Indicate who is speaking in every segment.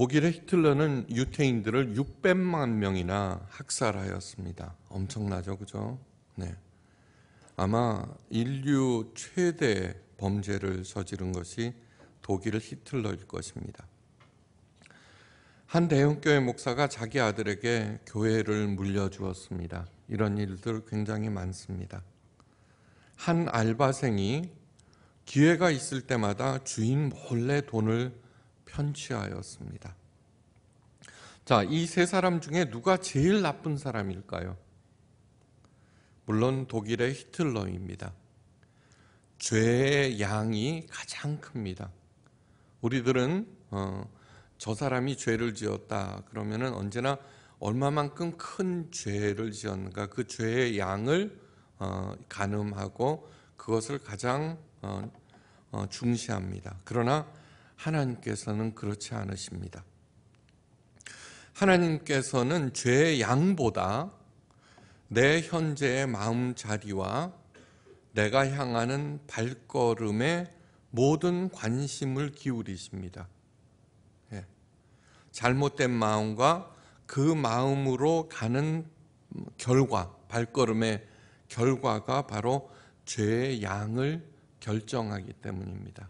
Speaker 1: 독일의 히틀러는 유태인들을 600만 명이나 학살하였습니다. 엄청나죠, 그죠? 네. 아마 인류 최대 범죄를 저지른 것이 독일 히틀러일 것입니다. 한 대형교회 목사가 자기 아들에게 교회를 물려주었습니다. 이런 일들 굉장히 많습니다. 한 알바생이 기회가 있을 때마다 주인 몰래 돈을 편취하였습니다. 자, 이 세 사람 중에 누가 제일 나쁜 사람일까요? 물론 독일의 히틀러입니다. 죄의 양이 가장 큽니다. 우리들은 어, 저 사람이 죄를 지었다 그러면 언제나 얼마만큼 큰 죄를 지었는가 그 죄의 양을 어, 가늠하고 그것을 가장 어, 어 중시합니다. 그러나 하나님께서는 그렇지 않으십니다. 하나님께서는 죄의 양보다 내 현재의 마음 자리와 내가 향하는 발걸음에 모든 관심을 기울이십니다. 예. 잘못된 마음과 그 마음으로 가는 결과, 발걸음의 결과가 바로 죄의 양을 결정하기 때문입니다.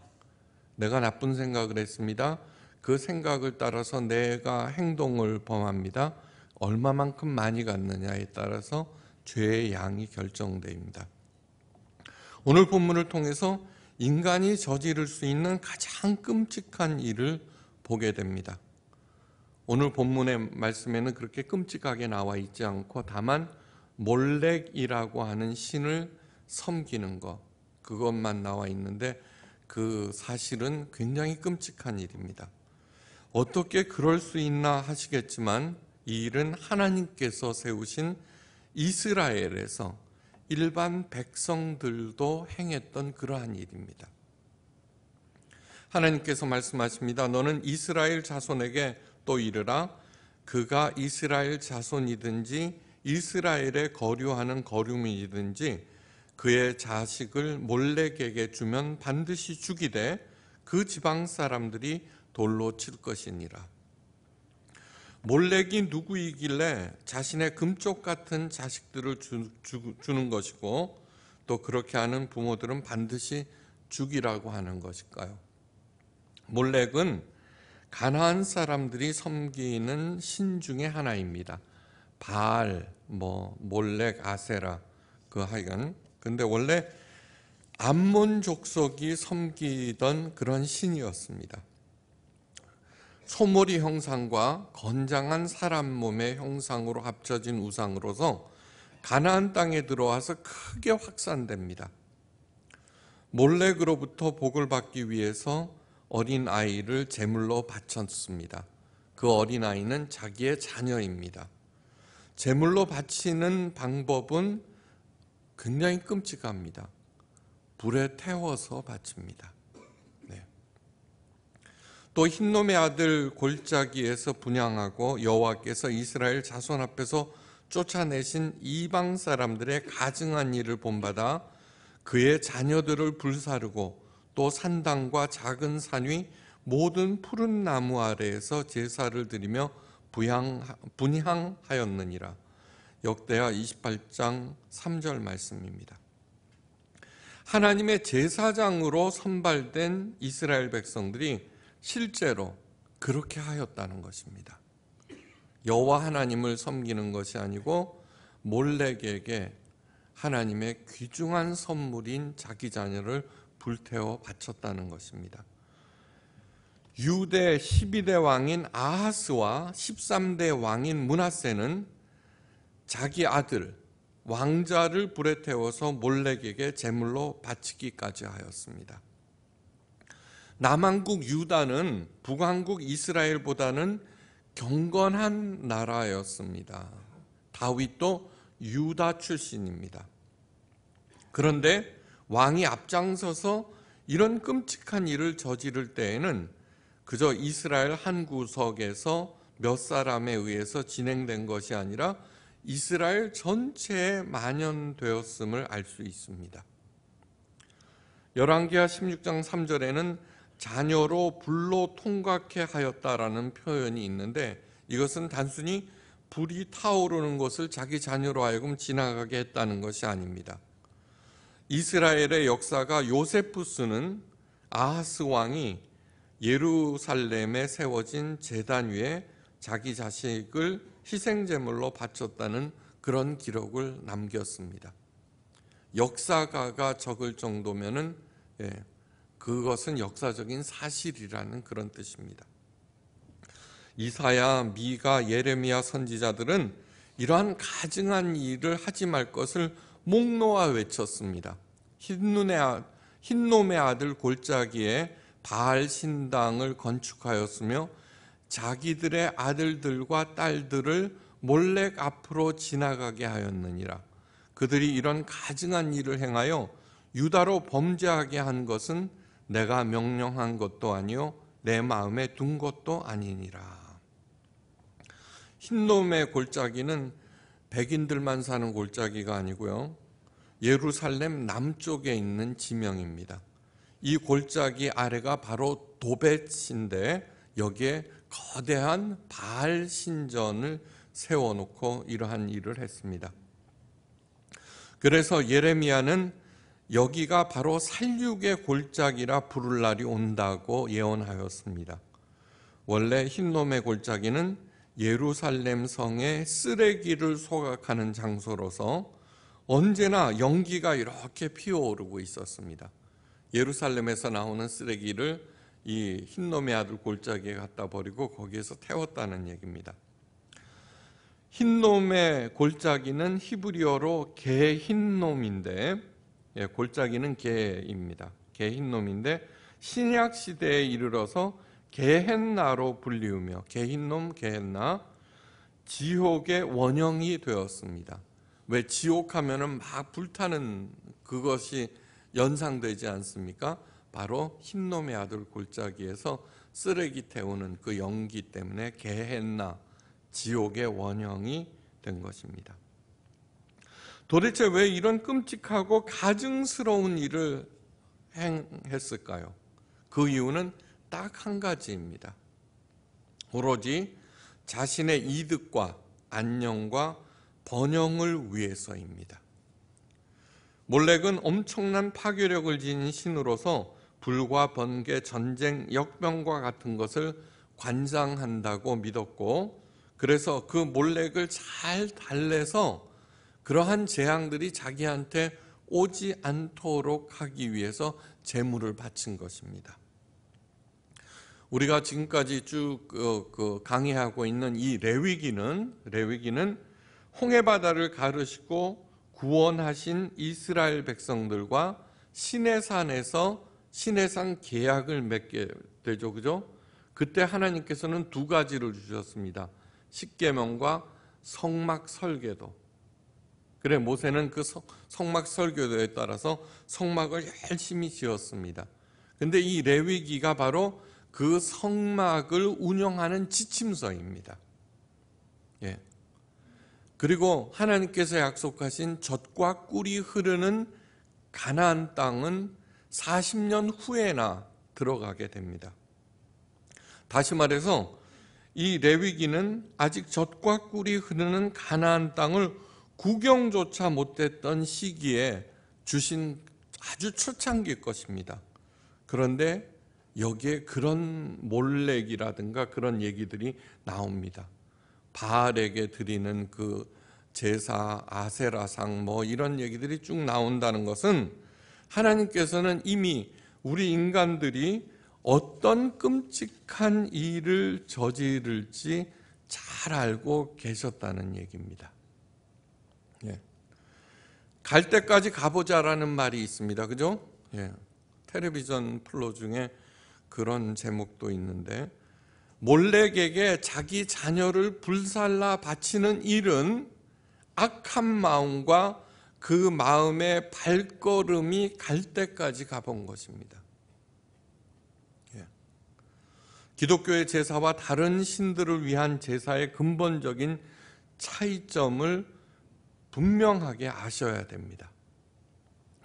Speaker 1: 내가 나쁜 생각을 했습니다. 그 생각을 따라서 내가 행동을 범합니다. 얼마만큼 많이 갔느냐에 따라서 죄의 양이 결정됩니다. 오늘 본문을 통해서 인간이 저지를 수 있는 가장 끔찍한 일을 보게 됩니다. 오늘 본문의 말씀에는 그렇게 끔찍하게 나와 있지 않고 다만 몰렉이라고 하는 신을 섬기는 것 그것만 나와 있는데 그 사실은 굉장히 끔찍한 일입니다. 어떻게 그럴 수 있나 하시겠지만 이 일은 하나님께서 세우신 이스라엘에서 일반 백성들도 행했던 그러한 일입니다. 하나님께서 말씀하십니다. 너는 이스라엘 자손에게 또 이르라 그가 이스라엘 자손이든지 이스라엘에 거류하는 거류민이든지 그의 자식을 몰래에게 주면 반드시 죽이되 그 지방 사람들이 돌로 칠 것이니라. 몰렉이 누구이길래 자신의 금쪽 같은 자식들을 주, 주, 주는 것이고 또 그렇게 하는 부모들은 반드시 죽이라고 하는 것일까요? 몰렉은 가나안 사람들이 섬기는 신 중의 하나입니다. 바알, 뭐 몰렉, 아세라 그 하여간 근데 원래 암몬 족속이 섬기던 그런 신이었습니다. 소머리 형상과 건장한 사람 몸의 형상으로 합쳐진 우상으로서 가나안 땅에 들어와서 크게 확산됩니다. 몰렉으로부터 복을 받기 위해서 어린 아이를 제물로 바쳤습니다. 그 어린 아이는 자기의 자녀입니다. 제물로 바치는 방법은 굉장히 끔찍합니다. 불에 태워서 바칩니다. 네. 또 흰놈의 아들 골짜기에서 분양하고 여호와께서 이스라엘 자손 앞에서 쫓아내신 이방 사람들의 가증한 일을 본받아 그의 자녀들을 불사르고 또 산당과 작은 산 위 모든 푸른 나무 아래에서 제사를 드리며 부양, 하였느니라 역대하 28장 3절 말씀입니다. 하나님의 제사장으로 선발된 이스라엘 백성들이 실제로 그렇게 하였다는 것입니다. 여호와 하나님을 섬기는 것이 아니고 몰렉에게 하나님의 귀중한 선물인 자기 자녀를 불태워 바쳤다는 것입니다. 유대 12대 왕인 아하스와 13대 왕인 문하세는 자기 아들 왕자를 불에 태워서 몰렉에게 제물로 바치기까지 하였습니다. 남한국 유다는 북한국 이스라엘보다는 경건한 나라였습니다. 다윗도 유다 출신입니다. 그런데 왕이 앞장서서 이런 끔찍한 일을 저지를 때에는 그저 이스라엘 한 구석에서 몇 사람에 의해서 진행된 것이 아니라 이스라엘 전체에 만연되었음을 알 수 있습니다. 열왕기하 16장 3절에는 자녀로 불로 통각해 하였다라는 표현이 있는데 이것은 단순히 불이 타오르는 것을 자기 자녀로 하여금 지나가게 했다는 것이 아닙니다. 이스라엘의 역사가 요세푸스는 아하스 왕이 예루살렘에 세워진 제단 위에 자기 자식을 희생제물로 바쳤다는 그런 기록을 남겼습니다. 역사가가 적을 정도면은 예, 그것은 역사적인 사실이라는 그런 뜻입니다. 이사야, 미가, 예레미야 선지자들은 이러한 가증한 일을 하지 말 것을 목 놓아 외쳤습니다. 흰눈의 아, 흰놈의 아들 골짜기에 바알 신당을 건축하였으며 자기들의 아들들과 딸들을 몰래 앞으로 지나가게 하였느니라. 그들이 이런 가증한 일을 행하여 유다로 범죄하게 한 것은 내가 명령한 것도 아니요 내 마음에 둔 것도 아니니라. 흰놈의 골짜기는 백인들만 사는 골짜기가 아니고요. 예루살렘 남쪽에 있는 지명입니다. 이 골짜기 아래가 바로 도벳인데 여기에 거대한 바알 신전을 세워놓고 이러한 일을 했습니다. 그래서 예레미야는 여기가 바로 살육의 골짜기라 부를 날이 온다고 예언하였습니다. 원래 흰놈의 골짜기는 예루살렘 성의 쓰레기를 소각하는 장소로서 언제나 연기가 이렇게 피어오르고 있었습니다. 예루살렘에서 나오는 쓰레기를 이 흰놈의 아들 골짜기에 갖다 버리고 거기에서 태웠다는 얘기입니다. 흰놈의 골짜기는 히브리어로 개 흰놈인데 예, 골짜기는 개입니다. 개 흰놈인데 신약 시대에 이르러서 개헨나로 불리우며 개흰놈 개헨나 지옥의 원형이 되었습니다. 왜 지옥 하면막 불타는 그것이 연상되지 않습니까? 바로 흰놈의 아들 골짜기에서 쓰레기 태우는 그 연기 때문에 개했나 지옥의 원형이 된 것입니다. 도대체 왜 이런 끔찍하고 가증스러운 일을 행했을까요? 그 이유는 딱 한 가지입니다. 오로지 자신의 이득과 안녕과 번영을 위해서입니다. 몰렉은 엄청난 파괴력을 지닌 신으로서 불과 번개, 전쟁, 역병과 같은 것을 관장한다고 믿었고 그래서 그 몰렉을 잘 달래서 그러한 재앙들이 자기한테 오지 않도록 하기 위해서 재물을 바친 것입니다. 우리가 지금까지 쭉 어, 그 강의하고 있는 이 레위기는 레위기는 홍해 바다를 가르시고 구원하신 이스라엘 백성들과 시내산에서 신해상 계약을 맺게 되죠. 그죠? 그때 하나님께서는 두 가지를 주셨습니다. 십계명과 성막 설계도. 그래 모세는 그 성막 설계도에 따라서 성막을 열심히 지었습니다. 근데 이 레위기가 바로 그 성막을 운영하는 지침서입니다. 예. 그리고 하나님께서 약속하신 젖과 꿀이 흐르는 가나안 땅은 40년 후에나 들어가게 됩니다. 다시 말해서 이 레위기는 아직 젖과 꿀이 흐르는 가나안 땅을 구경조차 못했던 시기에 주신 아주 초창기 것입니다. 그런데 여기에 그런 몰래기라든가 그런 얘기들이 나옵니다. 바알에게 드리는 그 제사, 아세라상 뭐 이런 얘기들이 쭉 나온다는 것은 하나님께서는 이미 우리 인간들이 어떤 끔찍한 일을 저지를지 잘 알고 계셨다는 얘기입니다. 예. 갈 때까지 가보자라는 말이 있습니다. 그죠? 예. 텔레비전 플로 중에 그런 제목도 있는데 몰렉에게 자기 자녀를 불살라 바치는 일은 악한 마음과 그 마음의 발걸음이 갈 때까지 가본 것입니다. 예. 기독교의 제사와 다른 신들을 위한 제사의 근본적인 차이점을 분명하게 아셔야 됩니다.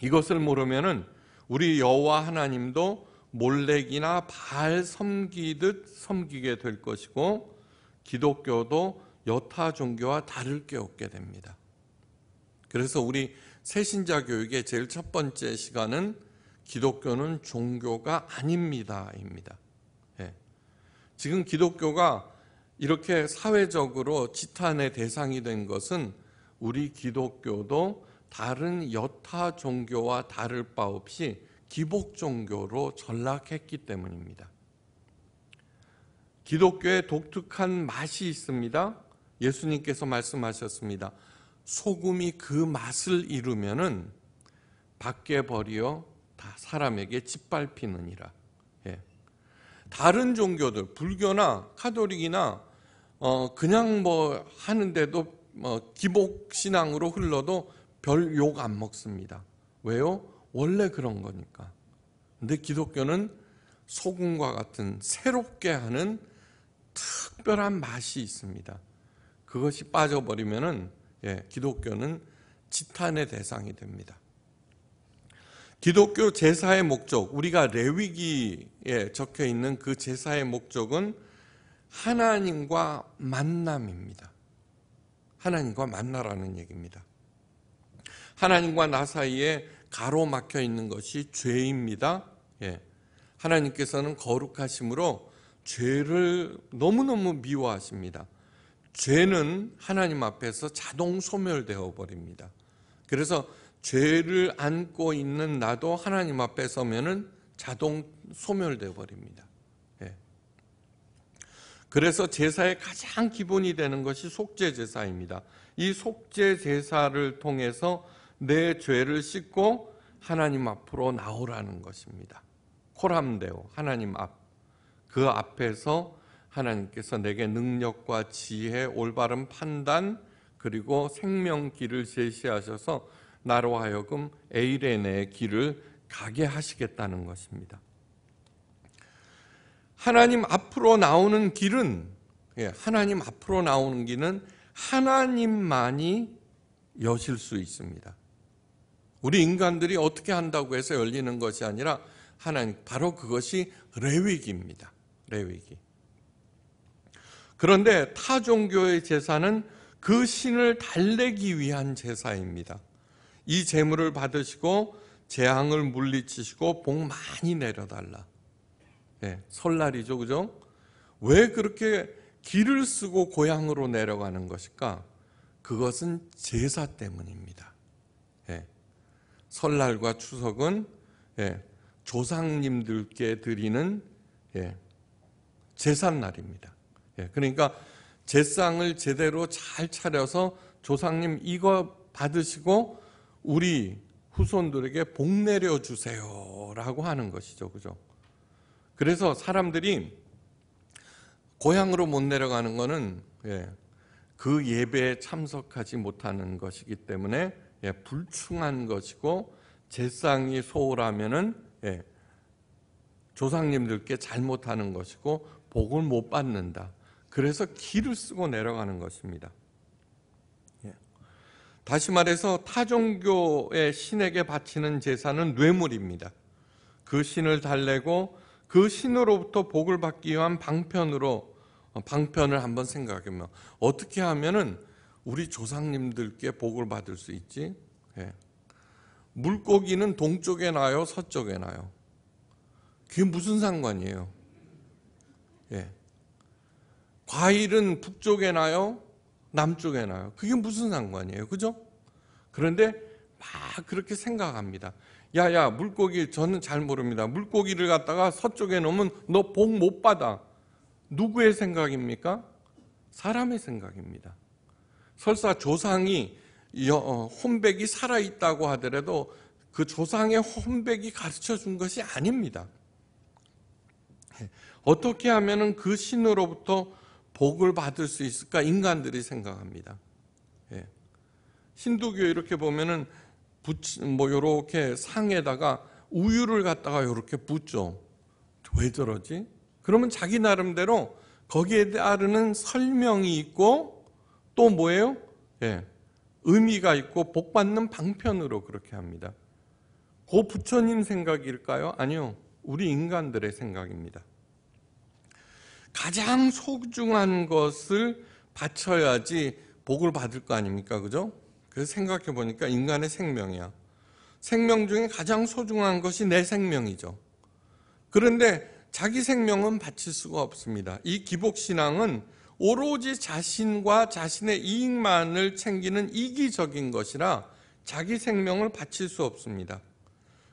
Speaker 1: 이것을 모르면은 우리 여호와 하나님도 몰렉이나 발 섬기듯 섬기게 될 것이고 기독교도 여타 종교와 다를 게 없게 됩니다. 그래서 우리 새신자 교육의 제일 첫 번째 시간은 기독교는 종교가 아닙니다입니다. 예. 지금 기독교가 이렇게 사회적으로 지탄의 대상이 된 것은 우리 기독교도 다른 여타 종교와 다를 바 없이 기복 종교로 전락했기 때문입니다. 기독교의 독특한 맛이 있습니다. 예수님께서 말씀하셨습니다. 소금이 그 맛을 이루면은 밖에 버리어 다 사람에게 짓밟히느니라. 예. 다른 종교들 불교나 카톨릭이나 어 그냥 뭐 하는데도 뭐 기복 신앙으로 흘러도 별 욕 안 먹습니다. 왜요? 원래 그런 거니까. 근데 기독교는 소금과 같은 새롭게 하는 특별한 맛이 있습니다. 그것이 빠져버리면은 예, 기독교는 지탄의 대상이 됩니다. 기독교 제사의 목적, 우리가 레위기에 적혀 있는 그 제사의 목적은 하나님과 만남입니다. 하나님과 만나라는 얘기입니다. 하나님과 나 사이에 가로막혀 있는 것이 죄입니다. 예. 하나님께서는 거룩하심으로 죄를 너무너무 미워하십니다. 죄는 하나님 앞에서 자동 소멸되어 버립니다. 그래서 죄를 안고 있는 나도 하나님 앞에 서면은 자동 소멸되어 버립니다. 예. 그래서 제사의 가장 기본이 되는 것이 속죄 제사입니다. 이 속죄 제사를 통해서 내 죄를 씻고 하나님 앞으로 나오라는 것입니다. 코람데오 하나님 앞 그 앞에서 하나님께서 내게 능력과 지혜, 올바른 판단, 그리고 생명길을 제시하셔서 나로 하여금 에이렌의 길을 가게 하시겠다는 것입니다. 하나님 앞으로 나오는 길은 예, 하나님 앞으로 나오는 길은 하나님만이 여실 수 있습니다. 우리 인간들이 어떻게 한다고 해서 열리는 것이 아니라 하나님 바로 그것이 레위기입니다. 레위기. 그런데 타 종교의 제사는 그 신을 달래기 위한 제사입니다. 이 재물을 받으시고 재앙을 물리치시고 복 많이 내려달라. 네, 설날이죠, 그죠? 왜 그렇게 길을 쓰고 고향으로 내려가는 것일까? 그것은 제사 때문입니다. 네, 설날과 추석은 네, 조상님들께 드리는 제삿날입니다. 예, 그러니까 제상을 제대로 잘 차려서 조상님 이거 받으시고 우리 후손들에게 복 내려 주세요라고 하는 것이죠. 그죠? 그래서 사람들이 고향으로 못 내려가는 거는 예, 그 예배에 참석하지 못하는 것이기 때문에 예, 불충한 것이고 제상이 소홀하면은 예, 조상님들께 잘못하는 것이고 복을 못 받는다. 그래서 길을 쓰고 내려가는 것입니다. 예. 다시 말해서 타종교의 신에게 바치는 제사는 뇌물입니다. 그 신을 달래고 그 신으로부터 복을 받기 위한 방편으로 어, 방편을 한번 생각해보면 어떻게 하면은 우리 조상님들께 복을 받을 수 있지? 예. 물고기는 동쪽에 나요, 서쪽에 나요. 그게 무슨 상관이에요? 예. 과일은 북쪽에 나요? 남쪽에 나요? 그게 무슨 상관이에요? 그죠? 그런데 막 그렇게 생각합니다. 야, 야, 물고기, 저는 잘 모릅니다. 물고기를 갖다가 서쪽에 놓으면 너 복 못 받아. 누구의 생각입니까? 사람의 생각입니다. 설사 조상이 어, 혼백이 살아있다고 하더라도 그 조상의 혼백이 가르쳐 준 것이 아닙니다. 예, 어떻게 하면 그 신으로부터 복을 받을 수 있을까 인간들이 생각합니다. 예. 힌두교 이렇게 보면은 부뭐 요렇게 상에다가 우유를 갖다가 요렇게 붓죠. 왜 저러지? 그러면 자기 나름대로 거기에 따르는 설명이 있고 또 뭐예요? 예. 의미가 있고 복 받는 방편으로 그렇게 합니다. 고 부처님 생각일까요? 아니요. 우리 인간들의 생각입니다. 가장 소중한 것을 바쳐야지 복을 받을 거 아닙니까? 그죠? 그래서 생각해 보니까 인간의 생명이야. 생명 중에 가장 소중한 것이 내 생명이죠. 그런데 자기 생명은 바칠 수가 없습니다. 이 기복신앙은 오로지 자신과 자신의 이익만을 챙기는 이기적인 것이라 자기 생명을 바칠 수 없습니다.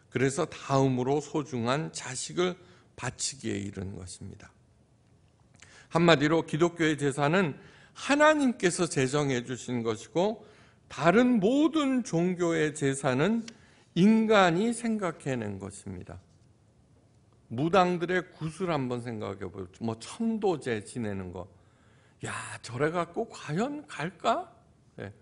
Speaker 1: 그래서 다음으로 소중한 자식을 바치기에 이른 것입니다. 한마디로 기독교의 제사는 하나님께서 제정해 주신 것이고 다른 모든 종교의 제사는 인간이 생각해낸 것입니다. 무당들의 구슬 한번 생각해 보세뭐 천도제 지내는 거. 야, 저래 갖고 과연 갈까? 예,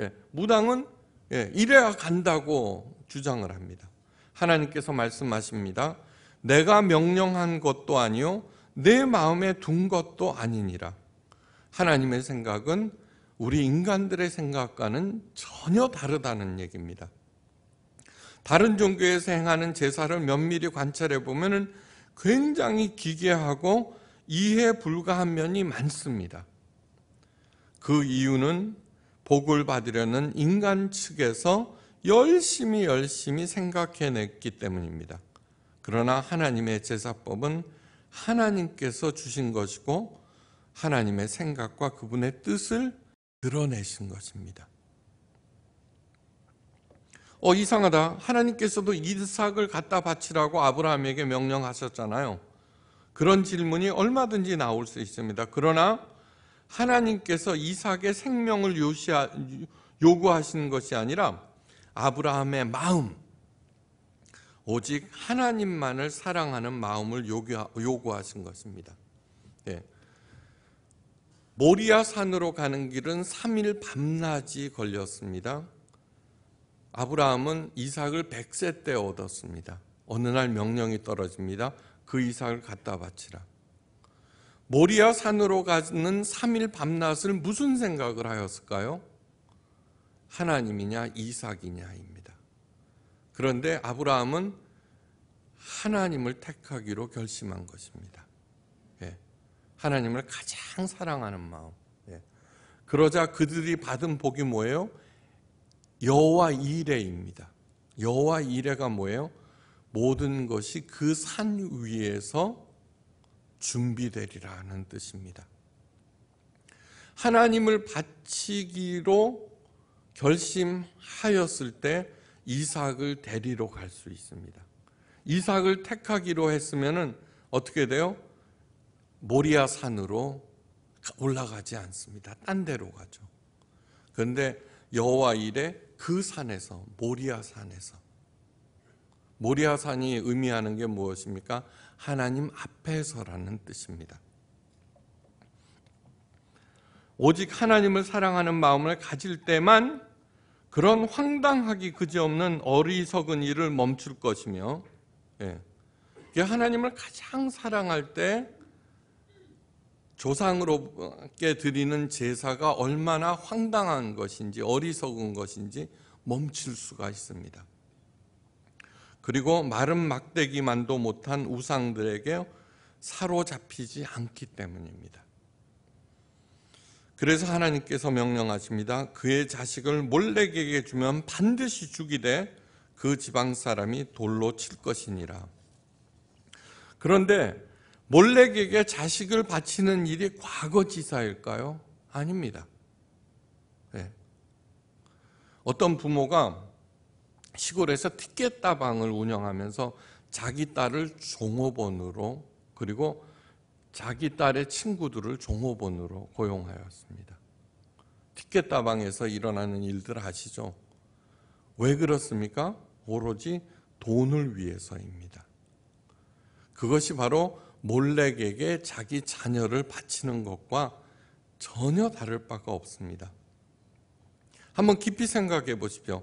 Speaker 1: 예. 무당은 예, 이래야 간다고 주장을 합니다. 하나님께서 말씀하십니다. 내가 명령한 것도 아니요 내 마음에 둔 것도 아니니라. 하나님의 생각은 우리 인간들의 생각과는 전혀 다르다는 얘기입니다. 다른 종교에서 행하는 제사를 면밀히 관찰해 보면 굉장히 기괴하고 이해 불가한 면이 많습니다. 그 이유는 복을 받으려는 인간 측에서 열심히 열심히 생각해냈기 때문입니다. 그러나 하나님의 제사법은 하나님께서 주신 것이고 하나님의 생각과 그분의 뜻을 드러내신 것입니다. 어 이상하다. 하나님께서도 이삭을 갖다 바치라고 아브라함에게 명령하셨잖아요. 그런 질문이 얼마든지 나올 수 있습니다. 그러나 하나님께서 이삭의 생명을 요구하신 것이 아니라 아브라함의 마음, 오직 하나님만을 사랑하는 마음을 요구하신 것입니다. 예. 모리아 산으로 가는 길은 3일 밤낮이 걸렸습니다. 아브라함은 이삭을 1세때 얻었습니다. 어느 날 명령이 떨어집니다. 그 이삭을 갖다 바치라. 모리아 산으로 가는 3일 밤낮을 무슨 생각을 하였을까요? 하나님이냐 이삭이냐입니다. 그런데 아브라함은 하나님을 택하기로 결심한 것입니다. 예. 하나님을 가장 사랑하는 마음. 예. 그러자 그들이 받은 복이 뭐예요? 여호와 이레입니다. 여호와 이레가 뭐예요? 모든 것이 그 산 위에서 준비되리라는 뜻입니다. 하나님을 바치기로 결심하였을 때 이삭을 데리러 갈 수 있습니다. 이삭을 택하기로 했으면 어떻게 돼요? 모리아 산으로 올라가지 않습니다. 딴 데로 가죠. 그런데 여호와 일에 그 산에서 모리아 산에서 모리아 산이 의미하는 게 무엇입니까? 하나님 앞에서라는 뜻입니다. 오직 하나님을 사랑하는 마음을 가질 때만 그런 황당하기 그지없는 어리석은 일을 멈출 것이며 예. 하나님을 가장 사랑할 때 조상으로께 드리는 제사가 얼마나 황당한 것인지 어리석은 것인지 멈출 수가 있습니다. 그리고 마른 막대기만도 못한 우상들에게 사로잡히지 않기 때문입니다. 그래서 하나님께서 명령하십니다. 그의 자식을 몰렉에게 주면 반드시 죽이되 그 지방 사람이 돌로 칠 것이니라. 그런데 몰렉에게 자식을 바치는 일이 과거 지사일까요? 아닙니다. 네. 어떤 부모가 시골에서 티켓 다방을 운영하면서 자기 딸을 종업원으로 그리고 자기 딸의 친구들을 종업원으로 고용하였습니다. 티켓다방에서 일어나는 일들 아시죠? 왜 그렇습니까? 오로지 돈을 위해서입니다. 그것이 바로 몰렉에게 자기 자녀를 바치는 것과 전혀 다를 바가 없습니다. 한번 깊이 생각해 보십시오.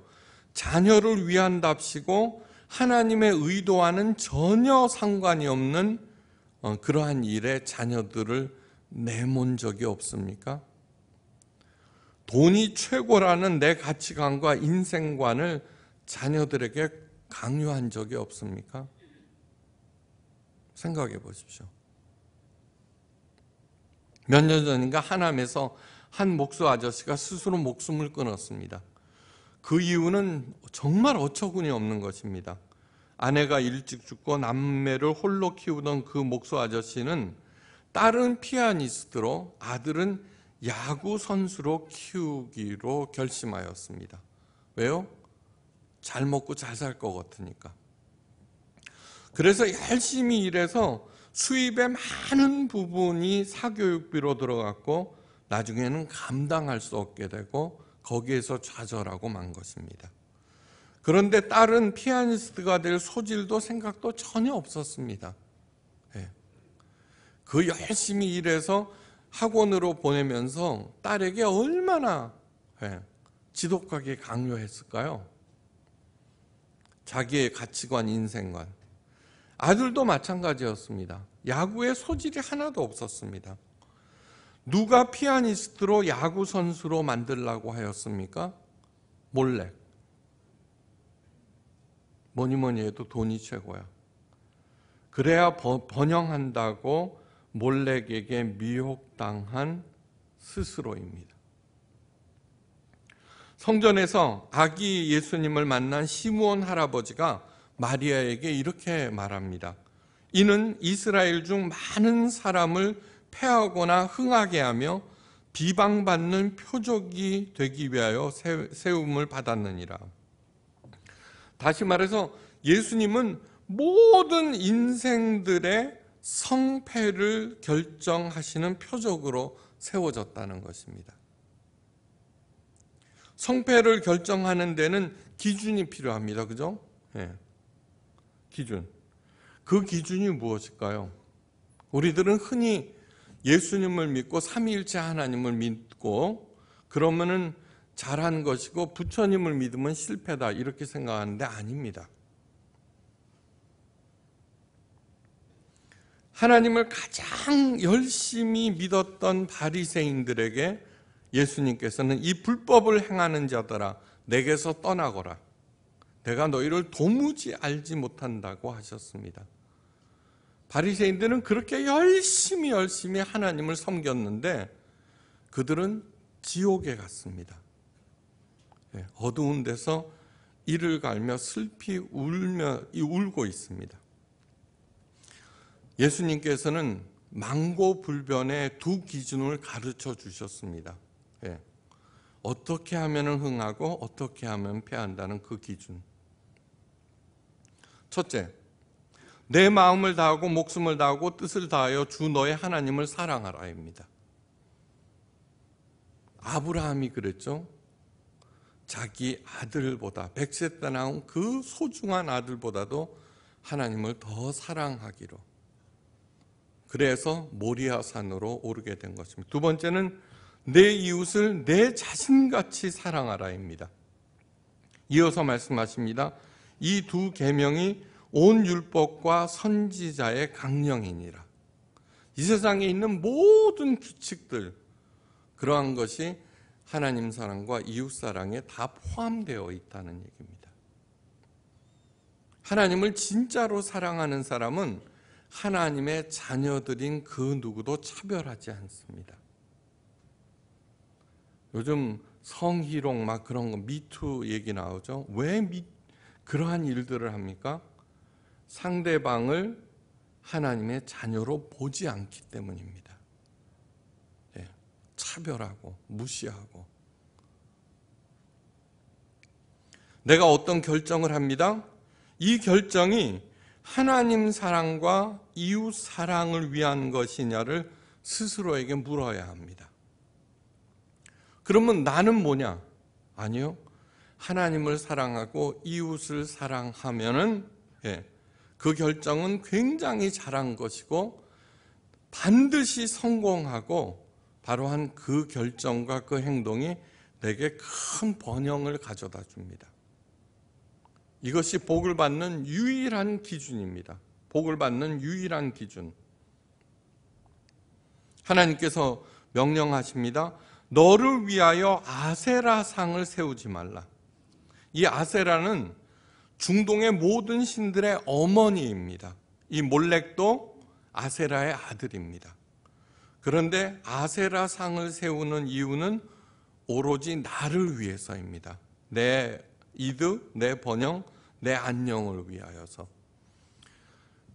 Speaker 1: 자녀를 위한답시고 하나님의 의도와는 전혀 상관이 없는 어, 그러한 일에 자녀들을 내몬 적이 없습니까? 돈이 최고라는 내 가치관과 인생관을 자녀들에게 강요한 적이 없습니까? 생각해 보십시오. 몇 년 전인가 하남에서 한 목수 아저씨가 스스로 목숨을 끊었습니다. 그 이유는 정말 어처구니 없는 것입니다. 아내가 일찍 죽고 남매를 홀로 키우던 그 목수 아저씨는 딸은 피아니스트로 아들은 야구 선수로 키우기로 결심하였습니다. 왜요? 잘 먹고 잘 살 것 같으니까. 그래서 열심히 일해서 수입의 많은 부분이 사교육비로 들어갔고 나중에는 감당할 수 없게 되고 거기에서 좌절하고 만 것입니다. 그런데 딸은 피아니스트가 될 소질도 생각도 전혀 없었습니다. 예. 그 열심히 일해서 학원으로 보내면서 딸에게 얼마나 예, 지독하게 강요했을까요? 자기의 가치관, 인생관. 아들도 마찬가지였습니다. 야구에 소질이 하나도 없었습니다. 누가 피아니스트로 야구선수로 만들라고 하였습니까? 몰래. 뭐니 뭐니 해도 돈이 최고야. 그래야 번영한다고 몰렉에게 미혹당한 스스로입니다. 성전에서 아기 예수님을 만난 시므온 할아버지가 마리아에게 이렇게 말합니다. 이는 이스라엘 중 많은 사람을 패하거나 흥하게 하며 비방받는 표적이 되기 위하여 세움을 받았느니라. 다시 말해서 예수님은 모든 인생들의 성패를 결정하시는 표적으로 세워졌다는 것입니다. 성패를 결정하는 데는 기준이 필요합니다. 그죠? 예. 기준. 그 기준이 무엇일까요? 우리들은 흔히 예수님을 믿고 삼위일체 하나님을 믿고 그러면은 잘한 것이고 부처님을 믿으면 실패다 이렇게 생각하는데 아닙니다. 하나님을 가장 열심히 믿었던 바리새인들에게 예수님께서는 이 불법을 행하는 자들아 내게서 떠나거라. 내가 너희를 도무지 알지 못한다고 하셨습니다. 바리새인들은 그렇게 열심히 열심히 하나님을 섬겼는데 그들은 지옥에 갔습니다. 예, 어두운 데서 이를 갈며 슬피 울며 울고 있습니다. 예수님께서는 망고불변의 두 기준을 가르쳐 주셨습니다. 예. 어떻게 하면 흥하고 어떻게 하면 패한다는 그 기준. 첫째, 내 마음을 다하고 목숨을 다하고 뜻을 다하여 주 너의 하나님을 사랑하라입니다. 아브라함이 그랬죠. 자기 아들보다 백세 때 나온 그 소중한 아들보다도 하나님을 더 사랑하기로 그래서 모리아산으로 오르게 된 것입니다. 두 번째는 내 이웃을 내 자신같이 사랑하라입니다. 이어서 말씀하십니다. 이 두 계명이 온 율법과 선지자의 강령이니라. 이 세상에 있는 모든 규칙들 그러한 것이 하나님 사랑과 이웃 사랑에 다 포함되어 있다는 얘기입니다. 하나님을 진짜로 사랑하는 사람은 하나님의 자녀들인 그 누구도 차별하지 않습니다. 요즘 성희롱 막 그런 거 미투 얘기 나오죠. 왜 미, 그러한 일들을 합니까? 상대방을 하나님의 자녀로 보지 않기 때문입니다. 차별하고 무시하고 내가 어떤 결정을 합니다. 이 결정이 하나님 사랑과 이웃 사랑을 위한 것이냐를 스스로에게 물어야 합니다. 그러면 나는 뭐냐? 아니요. 하나님을 사랑하고 이웃을 사랑하면은 예, 그 결정은 굉장히 잘한 것이고 반드시 성공하고 바로 한 그 결정과 그 행동이 내게 큰 번영을 가져다 줍니다. 이것이 복을 받는 유일한 기준입니다. 복을 받는 유일한 기준. 하나님께서 명령하십니다. 너를 위하여 아세라 상을 세우지 말라. 이 아세라는 중동의 모든 신들의 어머니입니다. 이 몰렉도 아세라의 아들입니다. 그런데 아세라 상을 세우는 이유는 오로지 나를 위해서입니다. 내 이득, 내 번영, 내 안녕을 위하여서.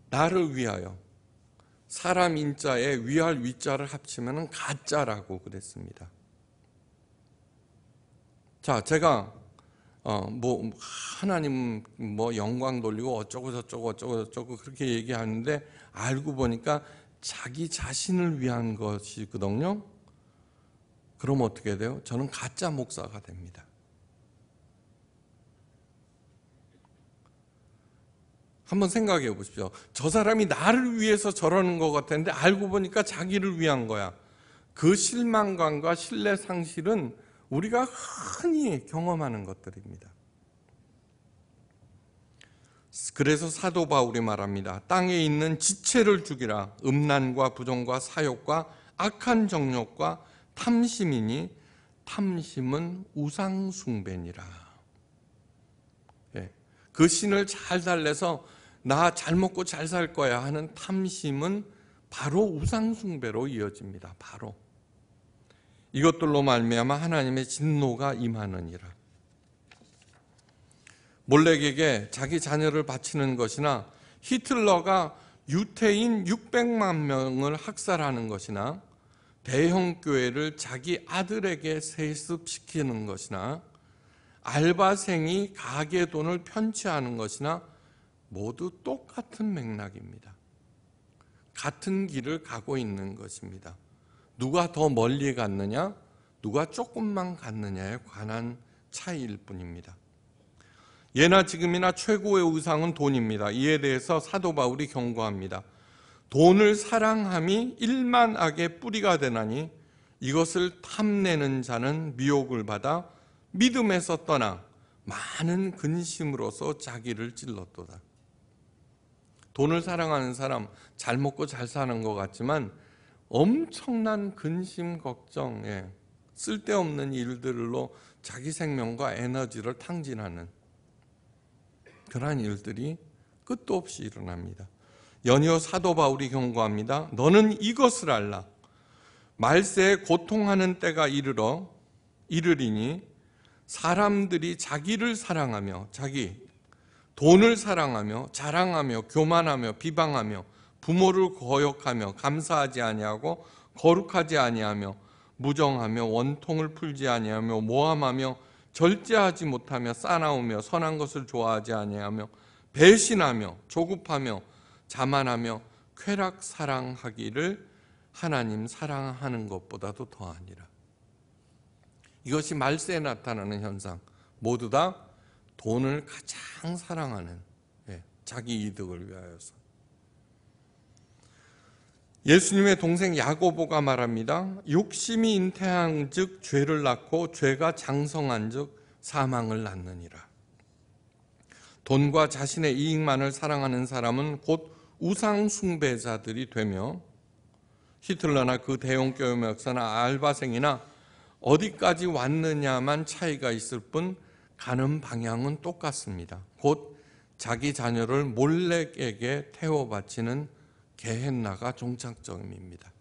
Speaker 1: 나를 위하여. 사람 인자에 위할 위자를 합치면 가짜라고 그랬습니다. 자, 제가 어, 뭐 하나님 뭐 영광 돌리고 어쩌고 저쩌고 어쩌고 저쩌고 그렇게 얘기하는데 알고 보니까 자기 자신을 위한 것이거든요. 그럼 어떻게 돼요? 저는 가짜 목사가 됩니다. 한번 생각해 보십시오. 저 사람이 나를 위해서 저러는 것 같았는데 알고 보니까 자기를 위한 거야. 그 실망감과 신뢰 상실은 우리가 흔히 경험하는 것들입니다. 그래서 사도 바울이 말합니다. 땅에 있는 지체를 죽이라. 음란과 부정과 사욕과 악한 정욕과 탐심이니 탐심은 우상 숭배니라. 예, 그 신을 잘 달래서 나 잘 먹고 잘 살 거야 하는 탐심은 바로 우상 숭배로 이어집니다. 바로 이것들로 말미암아 하나님의 진노가 임하느니라. 몰렉에게 자기 자녀를 바치는 것이나 히틀러가 유태인 600만 명을 학살하는 것이나 대형 교회를 자기 아들에게 세습시키는 것이나 알바생이 가게 돈을 편취하는 것이나 모두 똑같은 맥락입니다. 같은 길을 가고 있는 것입니다. 누가 더 멀리 갔느냐, 누가 조금만 갔느냐에 관한 차이일 뿐입니다. 예나 지금이나 최고의 우상은 돈입니다. 이에 대해서 사도 바울이 경고합니다. 돈을 사랑함이 일만 하게 뿌리가 되나니 이것을 탐내는 자는 미혹을 받아 믿음에서 떠나 많은 근심으로서 자기를 찔렀도다. 돈을 사랑하는 사람 잘 먹고 잘 사는 것 같지만 엄청난 근심 걱정에 예, 쓸데없는 일들로 자기 생명과 에너지를 탕진하는 그러한 일들이 끝도 없이 일어납니다. 연이어 사도 바울이 경고합니다. 너는 이것을 알라. 말세에 고통하는 때가 이르러 이르리니 사람들이 자기를 사랑하며 자기 돈을 사랑하며 자랑하며 교만하며 비방하며 부모를 거역하며 감사하지 아니하고 거룩하지 아니하며 무정하며 원통을 풀지 아니하며 모함하며 절제하지 못하며 싸나오며 선한 것을 좋아하지 아니하며 배신하며 조급하며 자만하며 쾌락 사랑하기를 하나님 사랑하는 것보다도 더하니라. 이것이 말세에 나타나는 현상. 모두 다 돈을 가장 사랑하는 예, 자기 이득을 위하여서 예수님의 동생 야고보가 말합니다. 욕심이 인태한 즉 죄를 낳고 죄가 장성한 즉 사망을 낳느니라. 돈과 자신의 이익만을 사랑하는 사람은 곧 우상 숭배자들이 되며 히틀러나 그 대형 교회 역사나 알바생이나 어디까지 왔느냐만 차이가 있을 뿐 가는 방향은 똑같습니다. 곧 자기 자녀를 몰렉에게 태워 바치는 게헨나가 종착점입니다.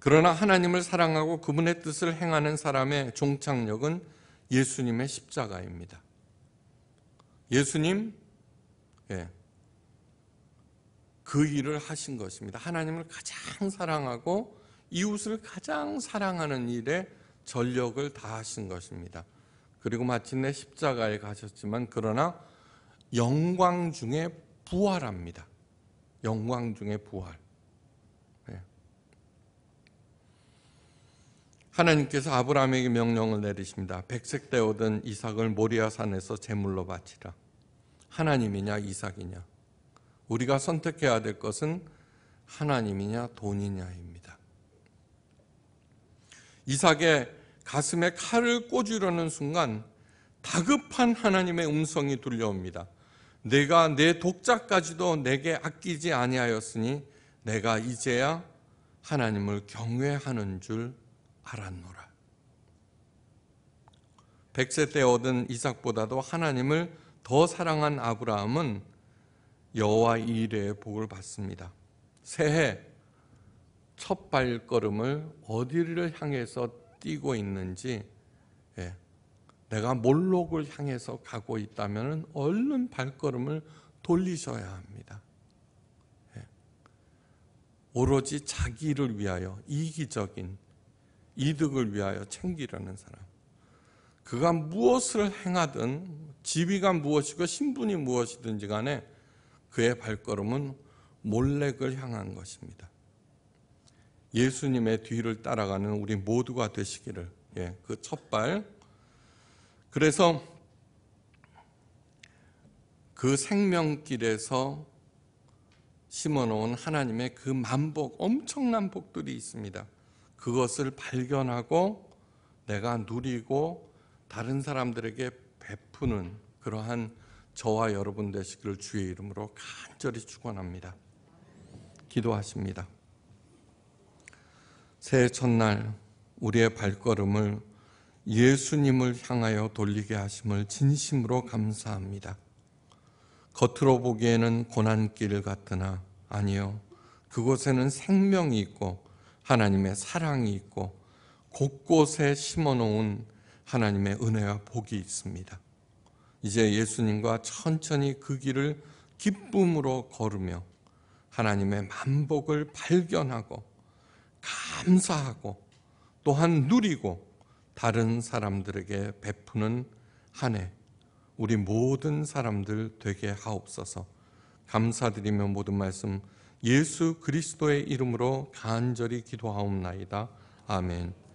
Speaker 1: 그러나 하나님을 사랑하고 그분의 뜻을 행하는 사람의 종착역은 예수님의 십자가입니다. 예수님, 예, 그 일을 하신 것입니다. 하나님을 가장 사랑하고 이웃을 가장 사랑하는 일에 전력을 다하신 것입니다. 그리고 마침내 십자가에 가셨지만 그러나 영광 중에 부활합니다. 영광 중에 부활. 예. 하나님께서 아브라함에게 명령을 내리십니다. 백색 되어든 이삭을 모리아산에서 제물로 바치라. 하나님이냐 이삭이냐. 우리가 선택해야 될 것은 하나님이냐 돈이냐입니다. 이삭의 가슴에 칼을 꽂으려는 순간 다급한 하나님의 음성이 들려옵니다. 내가 내 독자까지도 내게 아끼지 아니하였으니 내가 이제야 하나님을 경외하는 줄 알았노라. 백세때 얻은 이삭보다도 하나님을 더 사랑한 아브라함은 여호와 이레의 복을 받습니다. 새해 첫 발걸음을 어디를 향해서 뛰고 있는지 예, 내가 몰록을 향해서 가고 있다면 얼른 발걸음을 돌리셔야 합니다. 예. 오로지 자기를 위하여 이기적인 이득을 위하여 챙기려는 사람. 그가 무엇을 행하든 지위가 무엇이고 신분이 무엇이든지 간에 그의 발걸음은 몰렉을 향한 것입니다. 예수님의 뒤를 따라가는 우리 모두가 되시기를 예, 그 첫발 그래서 그 생명길에서 심어놓은 하나님의 그 만복, 엄청난 복들이 있습니다. 그것을 발견하고 내가 누리고 다른 사람들에게 베푸는 그러한 저와 여러분 되시기를 주의 이름으로 간절히 축원합니다. 기도하십니다. 새해 첫날 우리의 발걸음을 예수님을 향하여 돌리게 하심을 진심으로 감사합니다. 겉으로 보기에는 고난길 같으나 아니요. 그곳에는 생명이 있고 하나님의 사랑이 있고 곳곳에 심어 놓은 하나님의 은혜와 복이 있습니다. 이제 예수님과 천천히 그 길을 기쁨으로 걸으며 하나님의 만복을 발견하고 감사하고 또한 누리고 다른 사람들에게 베푸는 한 해 우리 모든 사람들 되게 하옵소서. 감사드리며 모든 말씀 예수 그리스도의 이름으로 간절히 기도하옵나이다. 아멘.